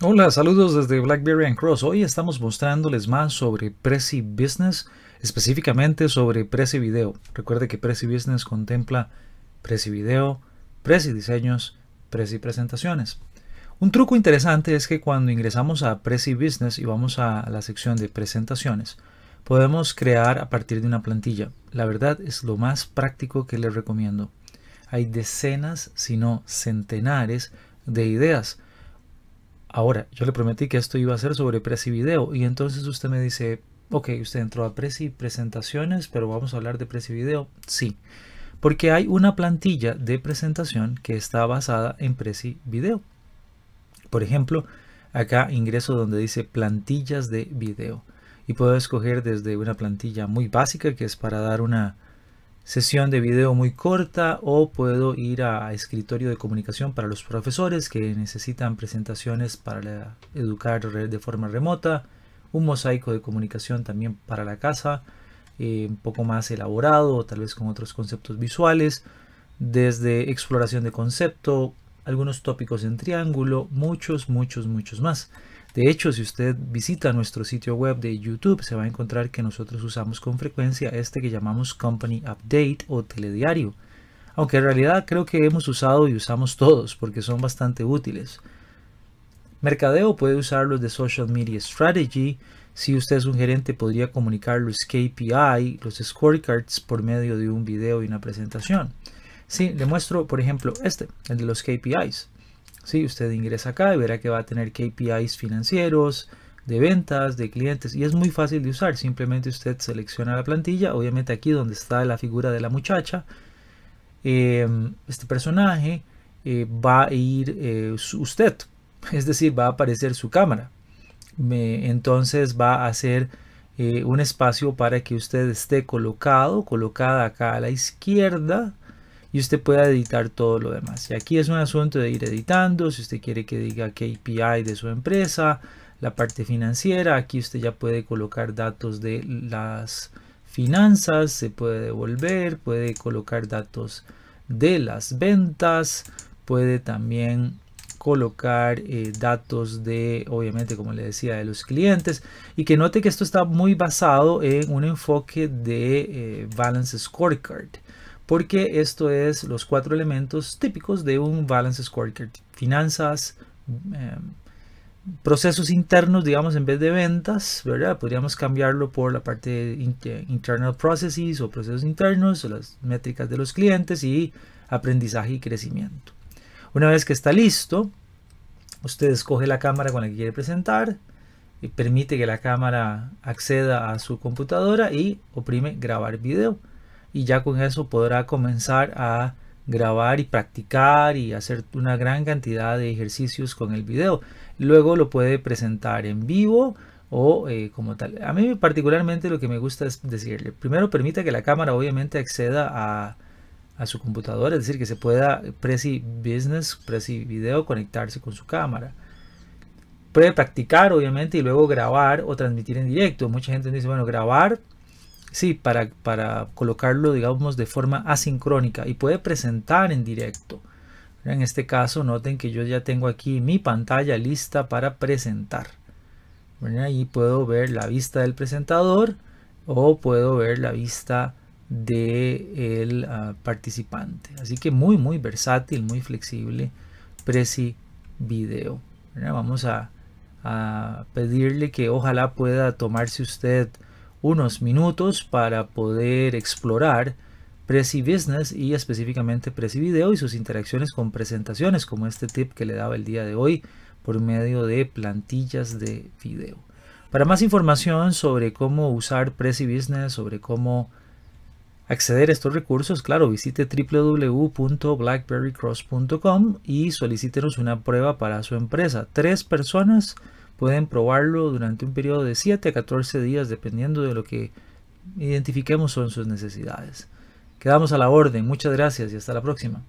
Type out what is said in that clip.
Hola, saludos desde BlackBerry and Cross. Hoy estamos mostrándoles más sobre Prezi Business, específicamente sobre Prezi Video. Recuerde que Prezi Business contempla Prezi Video, Prezi Diseños, Prezi Presentaciones. Un truco interesante es que cuando ingresamos a Prezi Business y vamos a la sección de presentaciones, podemos crear a partir de una plantilla. La verdad es lo más práctico que les recomiendo. Hay decenas, si no centenares, de ideas Ahora, yo le prometí que esto iba a ser sobre Prezi Video y entonces usted me dice, ok, usted entró a Prezi Presentaciones, pero vamos a hablar de Prezi Video. Sí, porque hay una plantilla de presentación que está basada en Prezi Video. Por ejemplo, acá ingreso donde dice plantillas de video y puedo escoger desde una plantilla muy básica que es para dar una, sesión de video muy corta o puedo ir a escritorio de comunicación para los profesores que necesitan presentaciones para educar de forma remota, un mosaico de comunicación también para la casa, eh, un poco más elaborado, tal vez con otros conceptos visuales, desde exploración de concepto, algunos tópicos en triángulo, muchos, muchos, muchos más. De hecho, si usted visita nuestro sitio web de YouTube, se va a encontrar que nosotros usamos con frecuencia este que llamamos Company Update o Telediario. Aunque en realidad creo que hemos usado y usamos todos porque son bastante útiles. Mercadeo puede usar los de Social Media Strategy. Si usted es un gerente, podría comunicar los KPI, los scorecards, por medio de un video y una presentación. Sí, le muestro, por ejemplo, este, el de los KPIs. Usted ingresa acá y verá que va a tener KPIs financieros, de ventas, de clientes y es muy fácil de usar. Simplemente usted selecciona la plantilla, obviamente aquí donde está la figura de la muchacha, em, este personaje eh, va a ir eh, usted, es decir, va a aparecer su cámara. entonces va a hacer eh, un espacio para que usted esté colocado, colocada acá a la izquierda, y usted pueda editar todo lo demás. Y aquí es un asunto de ir editando, si usted quiere que diga KPI de su empresa, la parte financiera, aquí usted ya puede colocar datos de las finanzas, se puede devolver, puede colocar datos de las ventas, puede también colocar eh, datos de, obviamente, como le decía, de los clientes. Y que note que esto está muy basado en un enfoque de eh, Balance Scorecard porque esto es los cuatro elementos típicos de un balance scorecard. Finanzas, em, procesos internos, digamos, en vez de ventas, ¿verdad? Podríamos cambiarlo por la parte de internal processes o procesos internos, o las métricas de los clientes y aprendizaje y crecimiento. Una vez que está listo, usted escoge la cámara con la que quiere presentar, y eh, permite que la cámara acceda a su computadora y oprime grabar video y ya con eso podrá comenzar a grabar y practicar y hacer una gran cantidad de ejercicios con el video. Luego lo puede presentar en vivo o eh, como tal. A mí particularmente lo que me gusta es decirle, primero permita que la cámara obviamente acceda a, su computadora, es decir, que se pueda eh, Prezi Business, Prezi Video conectarse con su cámara. Puede practicar obviamente y luego grabar o transmitir en directo. Mucha gente dice, bueno, grabar Sí, para, para colocarlo, digamos, de forma asincrónica y puede presentar en directo. En este caso, noten que yo ya tengo aquí mi pantalla lista para presentar. Ahí puedo ver la vista del presentador o puedo ver la vista del de el ah, participante. Así que muy, muy versátil, muy flexible. Prezi Video. Vamos a, a pedirle que ojalá pueda tomarse usted unos minutos para poder explorar Prezi Business y específicamente Prezi Video y sus interacciones con presentaciones como este tip que le daba el día de hoy por medio de plantillas de video. Para más información sobre cómo usar Prezi Business, sobre cómo acceder a estos recursos, claro, visite www.blackberrycross.com y solicítenos una prueba para su empresa. Tres personas Pueden probarlo durante un periodo de 7 a 14 días dependiendo de lo que identifiquemos son sus necesidades. Quedamos a la orden, muchas gracias y hasta la próxima.